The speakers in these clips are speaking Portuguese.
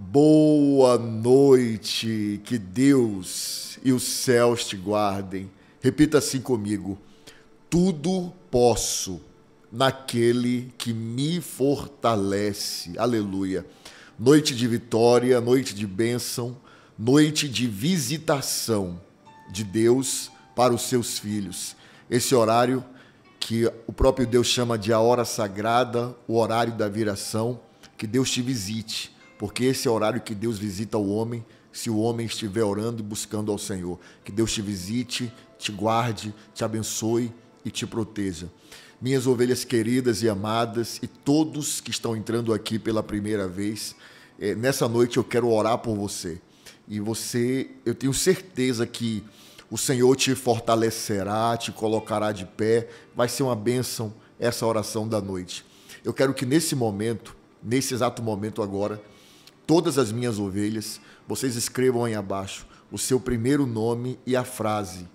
Boa noite, que Deus e os céus te guardem. Repita assim comigo: tudo posso naquele que me fortalece. Aleluia. Noite de vitória, noite de bênção, noite de visitação de Deus para os seus filhos. Esse horário que o próprio Deus chama de a hora sagrada, o horário da viração, que Deus te visite porque esse é o horário que Deus visita o homem, se o homem estiver orando e buscando ao Senhor. Que Deus te visite, te guarde, te abençoe e te proteja. Minhas ovelhas queridas e amadas, e todos que estão entrando aqui pela primeira vez, eh, nessa noite eu quero orar por você. E você, eu tenho certeza que o Senhor te fortalecerá, te colocará de pé. Vai ser uma bênção essa oração da noite. Eu quero que nesse momento, nesse exato momento agora, todas as minhas ovelhas, vocês escrevam aí abaixo o seu primeiro nome e a frase: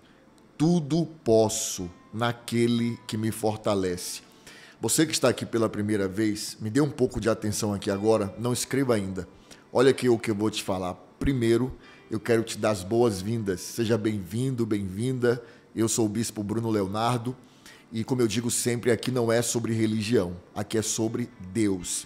Tudo posso naquele que me fortalece. Você que está aqui pela primeira vez, me dê um pouco de atenção aqui agora, não escreva ainda. Olha aqui o que eu vou te falar. Primeiro, eu quero te dar as boas-vindas. Seja bem-vindo, bem-vinda. Eu sou o Bispo Bruno Leonardo e, como eu digo sempre, aqui não é sobre religião, aqui é sobre Deus.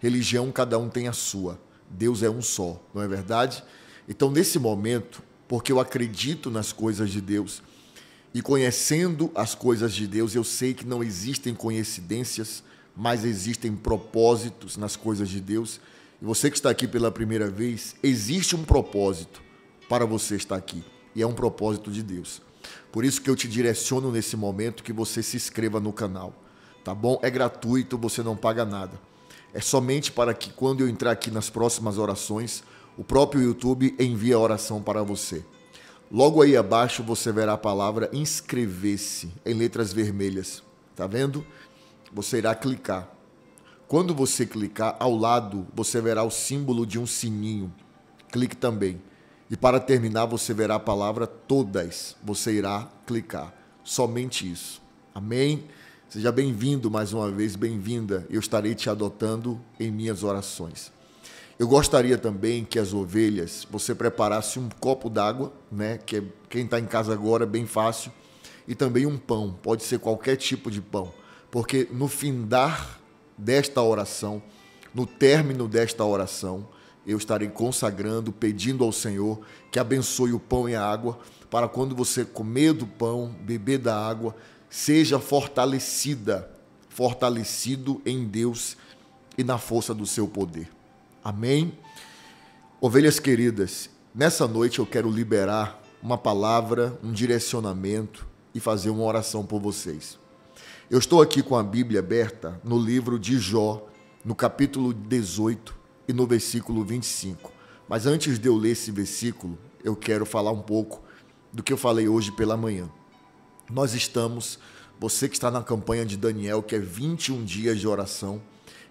Religião, cada um tem a sua. Deus é um só, não é verdade? Então, nesse momento, porque eu acredito nas coisas de Deus e conhecendo as coisas de Deus, eu sei que não existem coincidências, mas existem propósitos nas coisas de Deus. E você que está aqui pela primeira vez, existe um propósito para você estar aqui, e é um propósito de Deus. Por isso que eu te direciono nesse momento que você se inscreva no canal, tá bom? É gratuito, você não paga nada. É somente para que quando eu entrar aqui nas próximas orações, o próprio YouTube envie a oração para você. Logo aí abaixo você verá a palavra inscrever-se em letras vermelhas. Tá vendo? Você irá clicar. Quando você clicar ao lado, você verá o símbolo de um sininho. Clique também. E para terminar, você verá a palavra todas. Você irá clicar. Somente isso. Amém. Seja bem-vindo mais uma vez, bem-vinda. Eu estarei te adotando em minhas orações. Eu gostaria também que as ovelhas, você preparasse um copo d'água, né? Que é, quem está em casa agora é bem fácil, e também um pão. Pode ser qualquer tipo de pão, porque no findar desta oração, no término desta oração, eu estarei consagrando, pedindo ao Senhor que abençoe o pão e a água, para quando você comer do pão, beber da água, seja fortalecida, fortalecido em Deus e na força do seu poder. Amém? Ovelhas queridas, nessa noite eu quero liberar uma palavra, um direcionamento e fazer uma oração por vocês. Eu estou aqui com a Bíblia aberta no livro de Jó, no capítulo 18 e no versículo 25. Mas antes de eu ler esse versículo, eu quero falar um pouco do que eu falei hoje pela manhã. Nós estamos, você que está na campanha de Daniel, que é 21 dias de oração,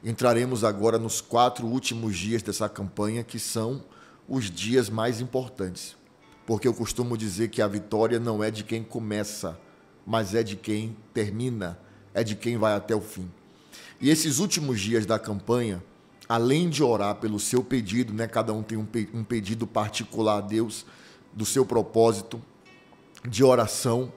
entraremos agora nos quatro últimos dias dessa campanha, que são os dias mais importantes. Porque eu costumo dizer que a vitória não é de quem começa, mas é de quem termina, é de quem vai até o fim. E esses últimos dias da campanha, além de orar pelo seu pedido, né, cada um tem um, pe um pedido particular a Deus, do seu propósito de oração,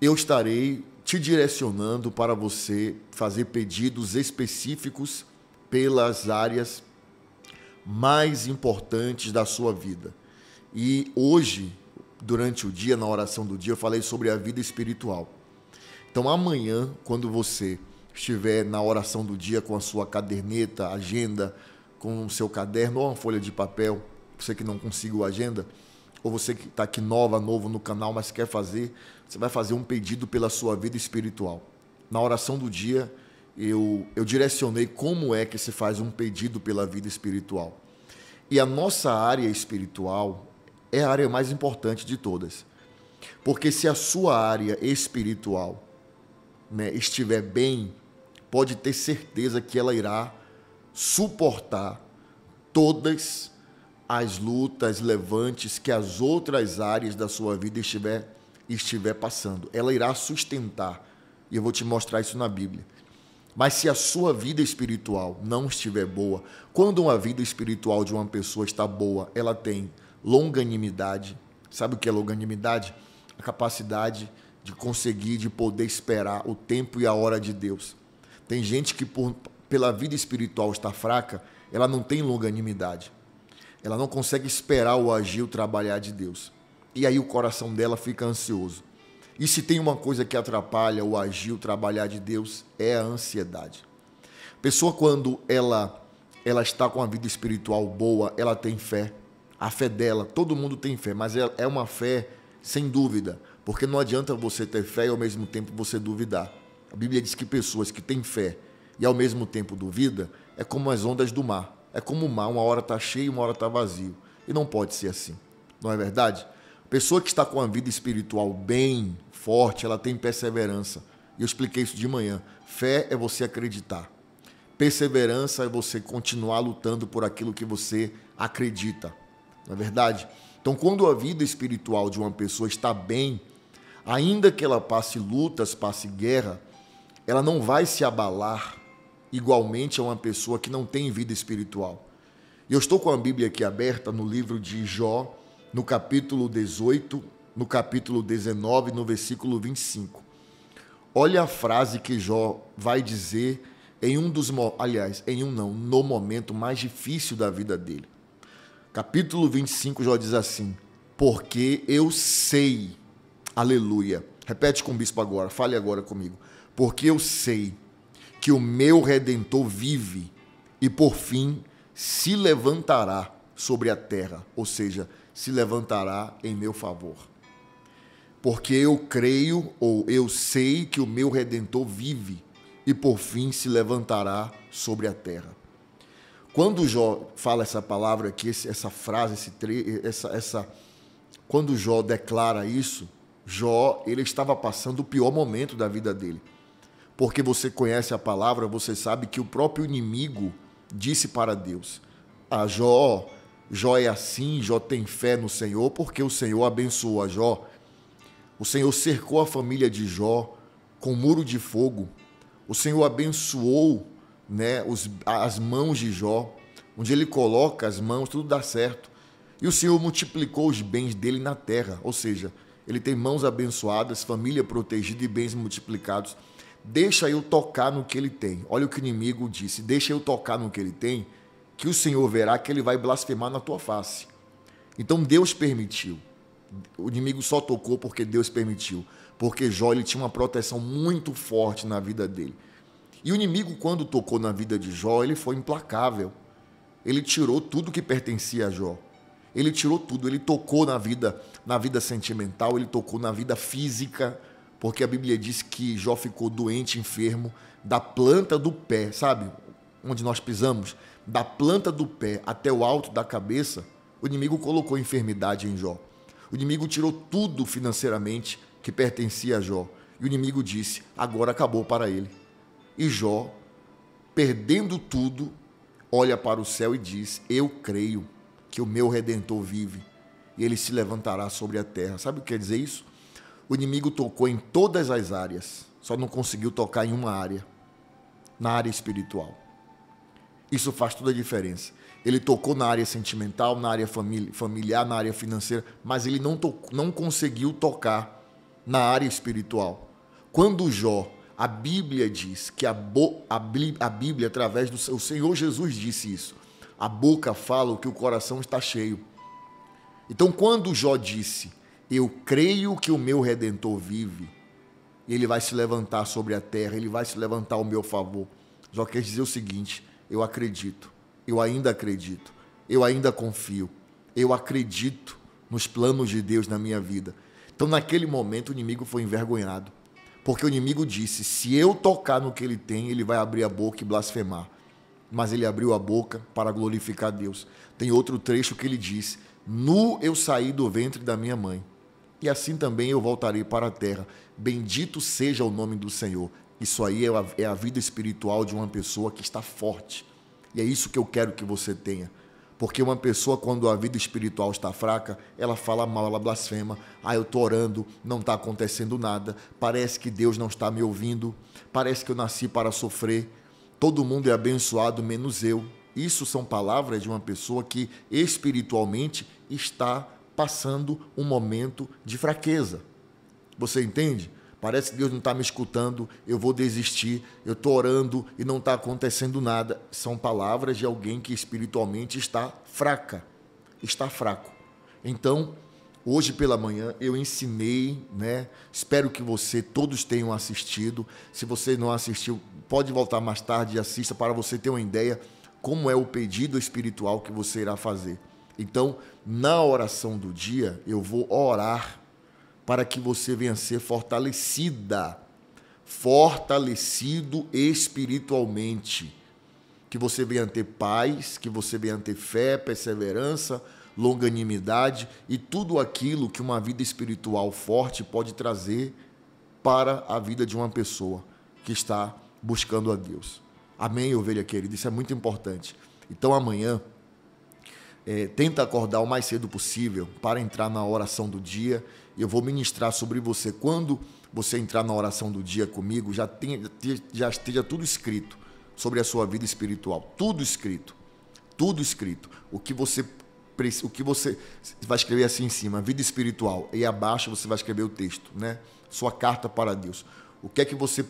eu estarei te direcionando para você fazer pedidos específicos pelas áreas mais importantes da sua vida. E hoje, durante o dia, na oração do dia, eu falei sobre a vida espiritual. Então, amanhã, quando você estiver na oração do dia com a sua caderneta, agenda, com o seu caderno ou uma folha de papel, você que não consiga a agenda, ou você que está aqui nova, novo no canal, mas quer fazer, você vai fazer um pedido pela sua vida espiritual. Na oração do dia, eu, eu direcionei como é que se faz um pedido pela vida espiritual. E a nossa área espiritual é a área mais importante de todas. Porque se a sua área espiritual né, estiver bem, pode ter certeza que ela irá suportar todas as lutas, levantes que as outras áreas da sua vida estiver, estiver passando. Ela irá sustentar. E eu vou te mostrar isso na Bíblia. Mas se a sua vida espiritual não estiver boa, quando uma vida espiritual de uma pessoa está boa, ela tem longanimidade. Sabe o que é longanimidade? A capacidade de conseguir, de poder esperar o tempo e a hora de Deus. Tem gente que, por, pela vida espiritual estar fraca, ela não tem longanimidade. Ela não consegue esperar o agir, o trabalhar de Deus. E aí o coração dela fica ansioso. E se tem uma coisa que atrapalha o agir, o trabalhar de Deus, é a ansiedade. A pessoa quando ela ela está com a vida espiritual boa, ela tem fé. A fé dela, todo mundo tem fé, mas é, é uma fé sem dúvida, porque não adianta você ter fé e ao mesmo tempo você duvidar. A Bíblia diz que pessoas que têm fé e ao mesmo tempo duvida é como as ondas do mar. É como o mar, uma hora está cheio, uma hora está vazio. E não pode ser assim, não é verdade? pessoa que está com a vida espiritual bem forte, ela tem perseverança. E eu expliquei isso de manhã. Fé é você acreditar. Perseverança é você continuar lutando por aquilo que você acredita. Não é verdade? Então, quando a vida espiritual de uma pessoa está bem, ainda que ela passe lutas, passe guerra, ela não vai se abalar igualmente a uma pessoa que não tem vida espiritual. Eu estou com a Bíblia aqui aberta no livro de Jó, no capítulo 18, no capítulo 19, no versículo 25. Olha a frase que Jó vai dizer em um dos, aliás, em um não, no momento mais difícil da vida dele. Capítulo 25, Jó diz assim: Porque eu sei, aleluia. Repete com o bispo agora, fale agora comigo. Porque eu sei que o meu redentor vive e por fim se levantará sobre a terra, ou seja, se levantará em meu favor. Porque eu creio ou eu sei que o meu redentor vive e por fim se levantará sobre a terra. Quando Jó fala essa palavra aqui, essa frase, esse tre essa, essa, quando Jó declara isso, Jó ele estava passando o pior momento da vida dele porque você conhece a palavra, você sabe que o próprio inimigo disse para Deus: A Jó, Jó é assim, Jó tem fé no Senhor, porque o Senhor abençoou a Jó. O Senhor cercou a família de Jó com um muro de fogo. O Senhor abençoou né, os, as mãos de Jó. Onde ele coloca as mãos, tudo dá certo. E o Senhor multiplicou os bens dele na terra. Ou seja, ele tem mãos abençoadas, família protegida e bens multiplicados. Deixa eu tocar no que ele tem. Olha o que o inimigo disse: Deixa eu tocar no que ele tem, que o Senhor verá que ele vai blasfemar na tua face. Então Deus permitiu. O inimigo só tocou porque Deus permitiu. Porque Jó ele tinha uma proteção muito forte na vida dele. E o inimigo, quando tocou na vida de Jó, ele foi implacável. Ele tirou tudo que pertencia a Jó. Ele tirou tudo, ele tocou na vida, na vida sentimental, ele tocou na vida física, porque a Bíblia diz que Jó ficou doente, enfermo, da planta do pé, sabe? Onde nós pisamos, da planta do pé até o alto da cabeça, o inimigo colocou enfermidade em Jó. O inimigo tirou tudo financeiramente que pertencia a Jó. E o inimigo disse: agora acabou para ele. E Jó, perdendo tudo, olha para o céu e diz: Eu creio que o meu redentor vive e ele se levantará sobre a terra. Sabe o que quer dizer isso? O inimigo tocou em todas as áreas, só não conseguiu tocar em uma área, na área espiritual. Isso faz toda a diferença. Ele tocou na área sentimental, na área familiar, na área financeira, mas ele não, tocou, não conseguiu tocar na área espiritual. Quando Jó, a Bíblia diz que a, bo, a, a Bíblia, através do o Senhor Jesus disse isso, a boca fala o que o coração está cheio. Então, quando Jó disse eu creio que o meu redentor vive. Ele vai se levantar sobre a terra, ele vai se levantar ao meu favor. Só quer dizer o seguinte: eu acredito, eu ainda acredito, eu ainda confio, eu acredito nos planos de Deus na minha vida. Então, naquele momento, o inimigo foi envergonhado, porque o inimigo disse: se eu tocar no que ele tem, ele vai abrir a boca e blasfemar. Mas ele abriu a boca para glorificar Deus. Tem outro trecho que ele diz: Nu eu saí do ventre da minha mãe e assim também eu voltarei para a terra. Bendito seja o nome do Senhor. Isso aí é a, é a vida espiritual de uma pessoa que está forte. E é isso que eu quero que você tenha. Porque uma pessoa, quando a vida espiritual está fraca, ela fala mal, ela blasfema. Ah, eu estou orando, não está acontecendo nada. Parece que Deus não está me ouvindo. Parece que eu nasci para sofrer. Todo mundo é abençoado, menos eu. Isso são palavras de uma pessoa que espiritualmente está passando um momento de fraqueza. Você entende? Parece que Deus não está me escutando, eu vou desistir, eu estou orando e não está acontecendo nada. São palavras de alguém que espiritualmente está fraca, está fraco. Então, Hoje pela manhã eu ensinei, né? Espero que você todos tenham assistido. Se você não assistiu, pode voltar mais tarde e assista para você ter uma ideia como é o pedido espiritual que você irá fazer. Então, na oração do dia, eu vou orar para que você venha ser fortalecida, fortalecido espiritualmente. Que você venha ter paz, que você venha ter fé, perseverança, longanimidade e tudo aquilo que uma vida espiritual forte pode trazer para a vida de uma pessoa que está buscando a Deus. Amém, ovelha querida? Isso é muito importante. Então, amanhã é, tenta acordar o mais cedo possível para entrar na oração do dia. Eu vou ministrar sobre você quando você entrar na oração do dia comigo, já, tenha, já esteja tudo escrito sobre a sua vida espiritual, tudo escrito, tudo escrito. O que você o que você vai escrever assim em cima, vida espiritual, e abaixo você vai escrever o texto, né? Sua carta para Deus. O que é que você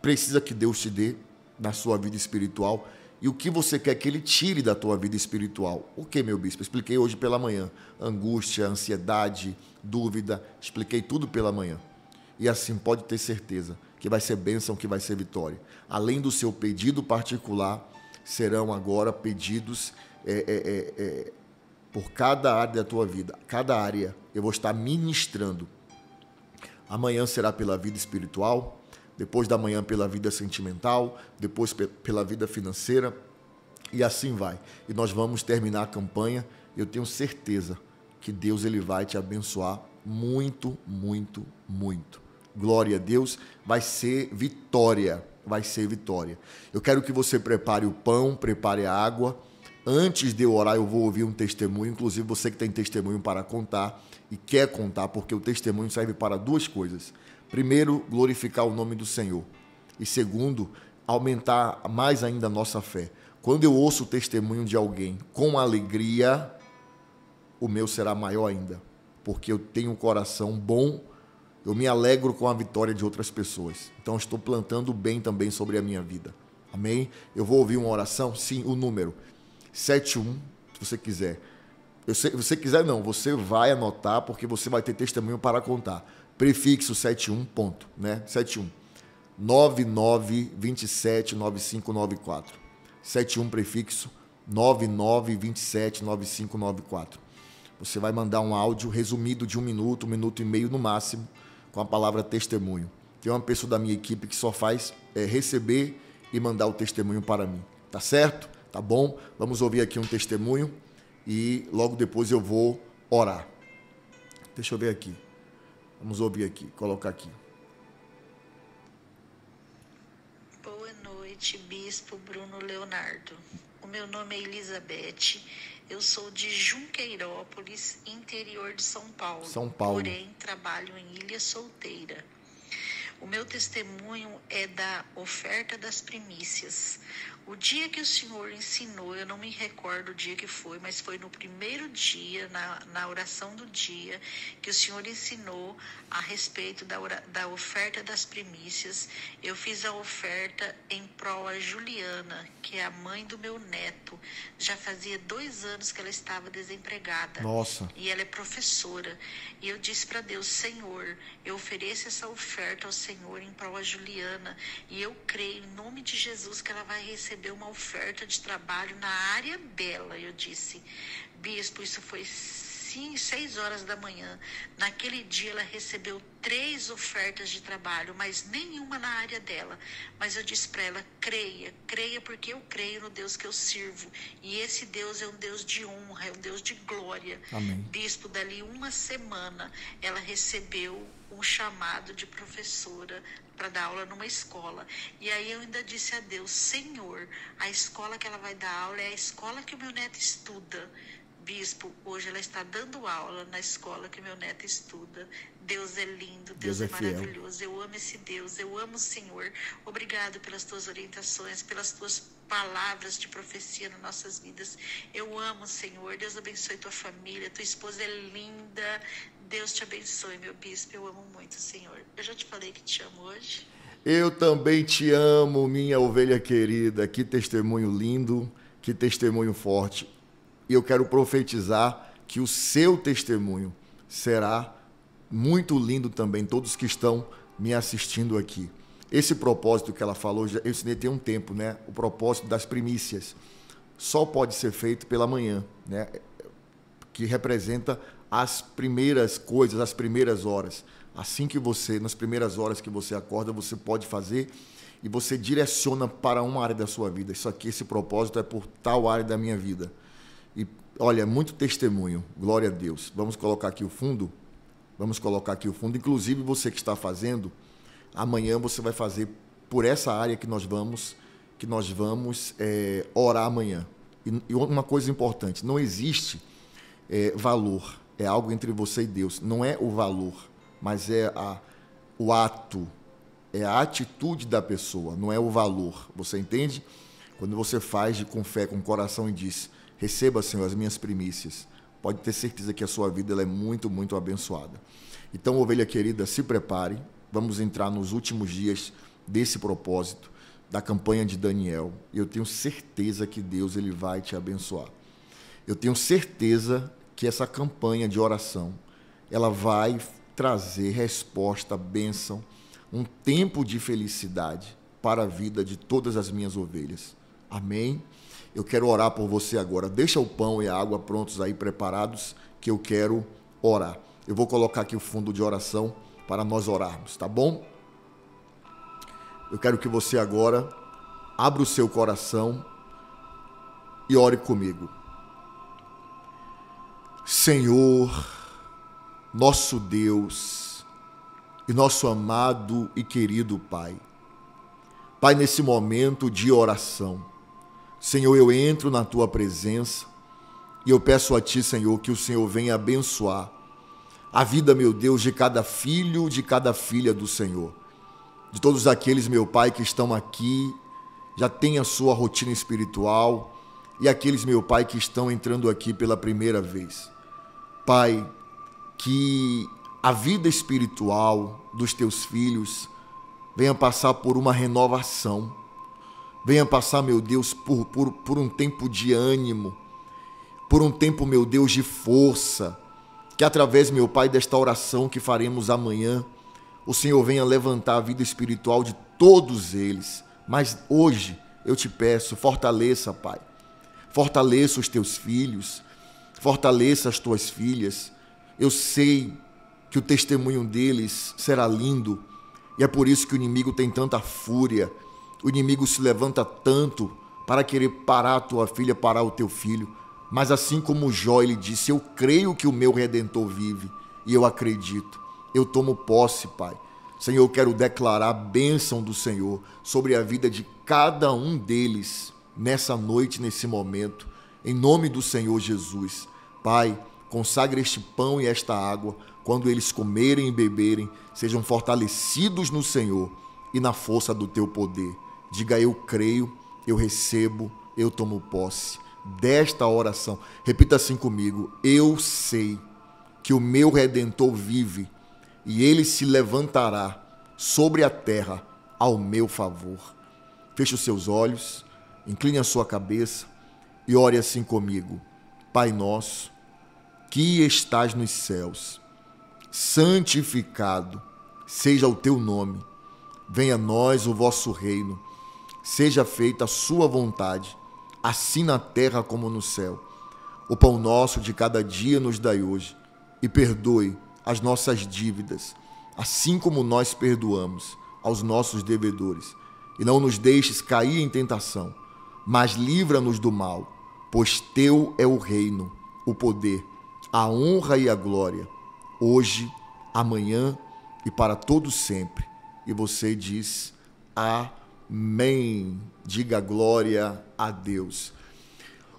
precisa que Deus te dê na sua vida espiritual? E o que você quer que ele tire da tua vida espiritual? O que, meu bispo? Expliquei hoje pela manhã. Angústia, ansiedade, dúvida. Expliquei tudo pela manhã. E assim pode ter certeza que vai ser bênção, que vai ser vitória. Além do seu pedido particular, serão agora pedidos é, é, é, é por cada área da tua vida. Cada área eu vou estar ministrando. Amanhã será pela vida espiritual, depois da manhã pela vida sentimental, depois pela vida financeira e assim vai. E nós vamos terminar a campanha. Eu tenho certeza que Deus ele vai te abençoar muito, muito, muito. Glória a Deus, vai ser vitória, vai ser vitória. Eu quero que você prepare o pão, prepare a água. Antes de eu orar, eu vou ouvir um testemunho, inclusive você que tem testemunho para contar e quer contar, porque o testemunho serve para duas coisas Primeiro, glorificar o nome do Senhor. E segundo, aumentar mais ainda a nossa fé. Quando eu ouço o testemunho de alguém com alegria, o meu será maior ainda, porque eu tenho um coração bom, eu me alegro com a vitória de outras pessoas. Então estou plantando bem também sobre a minha vida. Amém? Eu vou ouvir uma oração? Sim, o número 71, se você quiser. Eu sei, se você quiser não, você vai anotar porque você vai ter testemunho para contar prefixo 71, ponto, né? 71. 99279594. 71 prefixo 99279594. Você vai mandar um áudio resumido de um minuto, um minuto e meio no máximo, com a palavra testemunho. Tem uma pessoa da minha equipe que só faz é, receber e mandar o testemunho para mim. Tá certo? Tá bom? Vamos ouvir aqui um testemunho e logo depois eu vou orar. Deixa eu ver aqui. Vamos ouvir aqui, colocar aqui. Boa noite, Bispo Bruno Leonardo. O meu nome é Elizabeth. Eu sou de Junqueirópolis, interior de São Paulo. São Paulo. Porém, trabalho em Ilha Solteira. O meu testemunho é da oferta das primícias. O dia que o Senhor ensinou, eu não me recordo o dia que foi, mas foi no primeiro dia, na, na oração do dia, que o Senhor ensinou a respeito da, da oferta das primícias. Eu fiz a oferta em prol a Juliana, que é a mãe do meu neto. Já fazia dois anos que ela estava desempregada. Nossa. E ela é professora. E eu disse para Deus: Senhor, eu ofereço essa oferta ao Senhor Senhor em prol a Juliana. E eu creio, em nome de Jesus, que ela vai receber uma oferta de trabalho na área dela. Eu disse, Bispo, isso foi sim, seis horas da manhã. Naquele dia ela recebeu três ofertas de trabalho, mas nenhuma na área dela. Mas eu disse para ela: creia, creia, porque eu creio no Deus que eu sirvo. E esse Deus é um Deus de honra, é um Deus de glória. Amém. Bispo, dali uma semana ela recebeu um chamado de professora para dar aula numa escola. E aí eu ainda disse a Deus, Senhor, a escola que ela vai dar aula é a escola que o meu neto estuda. Bispo, hoje ela está dando aula na escola que meu neto estuda. Deus é lindo, Deus, Deus é, é maravilhoso. Eu amo esse Deus, eu amo o Senhor. Obrigado pelas tuas orientações, pelas tuas palavras de profecia nas nossas vidas. Eu amo, Senhor. Deus abençoe tua família. Tua esposa é linda. Deus te abençoe, meu bispo. Eu amo muito, Senhor. Eu já te falei que te amo hoje. Eu também te amo, minha ovelha querida. Que testemunho lindo, que testemunho forte. E eu quero profetizar que o seu testemunho será muito lindo também, todos que estão me assistindo aqui. Esse propósito que ela falou, eu ensinei tem um tempo, né? O propósito das primícias. Só pode ser feito pela manhã, né? Que representa as primeiras coisas, as primeiras horas. Assim que você, nas primeiras horas que você acorda, você pode fazer e você direciona para uma área da sua vida. Isso aqui, esse propósito é por tal área da minha vida. E olha, é muito testemunho, glória a Deus. Vamos colocar aqui o fundo. Vamos colocar aqui o fundo. Inclusive, você que está fazendo, amanhã você vai fazer por essa área que nós vamos, que nós vamos é, orar amanhã. E, e, uma coisa importante: não existe é, valor. É algo entre você e Deus. Não é o valor, mas é a, o ato, é a atitude da pessoa, não é o valor. Você entende? Quando você faz de com fé, com coração e diz: Receba, Senhor, as minhas primícias. Pode ter certeza que a sua vida ela é muito, muito abençoada. Então, ovelha querida, se prepare. Vamos entrar nos últimos dias desse propósito da campanha de Daniel. E eu tenho certeza que Deus ele vai te abençoar. Eu tenho certeza que essa campanha de oração ela vai trazer resposta, bênção, um tempo de felicidade para a vida de todas as minhas ovelhas. Amém. Eu quero orar por você agora. Deixa o pão e a água prontos aí, preparados, que eu quero orar. Eu vou colocar aqui o fundo de oração para nós orarmos, tá bom? Eu quero que você agora abra o seu coração e ore comigo. Senhor, nosso Deus e nosso amado e querido Pai, Pai, nesse momento de oração, Senhor, eu entro na tua presença e eu peço a ti, Senhor, que o Senhor venha abençoar a vida, meu Deus, de cada filho, de cada filha do Senhor. De todos aqueles, meu Pai, que estão aqui, já têm a sua rotina espiritual e aqueles, meu Pai, que estão entrando aqui pela primeira vez. Pai, que a vida espiritual dos teus filhos venha passar por uma renovação Venha passar, meu Deus, por, por, por um tempo de ânimo, por um tempo, meu Deus, de força. Que através, meu Pai, desta oração que faremos amanhã, o Senhor venha levantar a vida espiritual de todos eles. Mas hoje eu te peço, fortaleça, Pai. Fortaleça os teus filhos, fortaleça as tuas filhas. Eu sei que o testemunho deles será lindo e é por isso que o inimigo tem tanta fúria o inimigo se levanta tanto para querer parar a tua filha, parar o teu filho. Mas assim como Jó, ele disse: Eu creio que o meu redentor vive, e eu acredito. Eu tomo posse, Pai. Senhor, eu quero declarar a bênção do Senhor sobre a vida de cada um deles nessa noite, nesse momento, em nome do Senhor Jesus. Pai, consagra este pão e esta água, quando eles comerem e beberem, sejam fortalecidos no Senhor e na força do teu poder. Diga eu creio, eu recebo, eu tomo posse desta oração. Repita assim comigo: Eu sei que o meu redentor vive e ele se levantará sobre a terra ao meu favor. Feche os seus olhos, incline a sua cabeça e ore assim comigo: Pai nosso, que estás nos céus, santificado seja o teu nome. Venha a nós o vosso reino Seja feita a sua vontade, assim na terra como no céu. O pão nosso de cada dia nos dai hoje, e perdoe as nossas dívidas, assim como nós perdoamos aos nossos devedores. E não nos deixes cair em tentação, mas livra-nos do mal, pois teu é o reino, o poder, a honra e a glória, hoje, amanhã e para todo sempre. E você diz: Amém. Amém. Diga glória a Deus.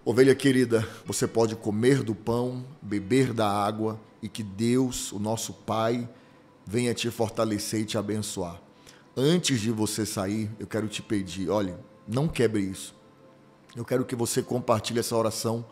Ovelha querida, você pode comer do pão, beber da água e que Deus, o nosso Pai, venha te fortalecer e te abençoar. Antes de você sair, eu quero te pedir, olha, não quebre isso. Eu quero que você compartilhe essa oração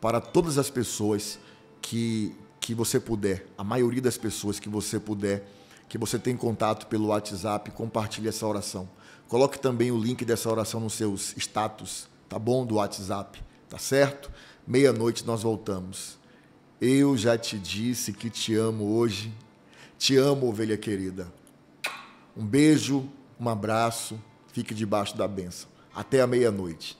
para todas as pessoas que que você puder, a maioria das pessoas que você puder, que você tem contato pelo WhatsApp, compartilhe essa oração. Coloque também o link dessa oração nos seus status, tá bom? Do WhatsApp, tá certo? Meia-noite nós voltamos. Eu já te disse que te amo hoje. Te amo, ovelha querida. Um beijo, um abraço. Fique debaixo da benção. Até a meia-noite.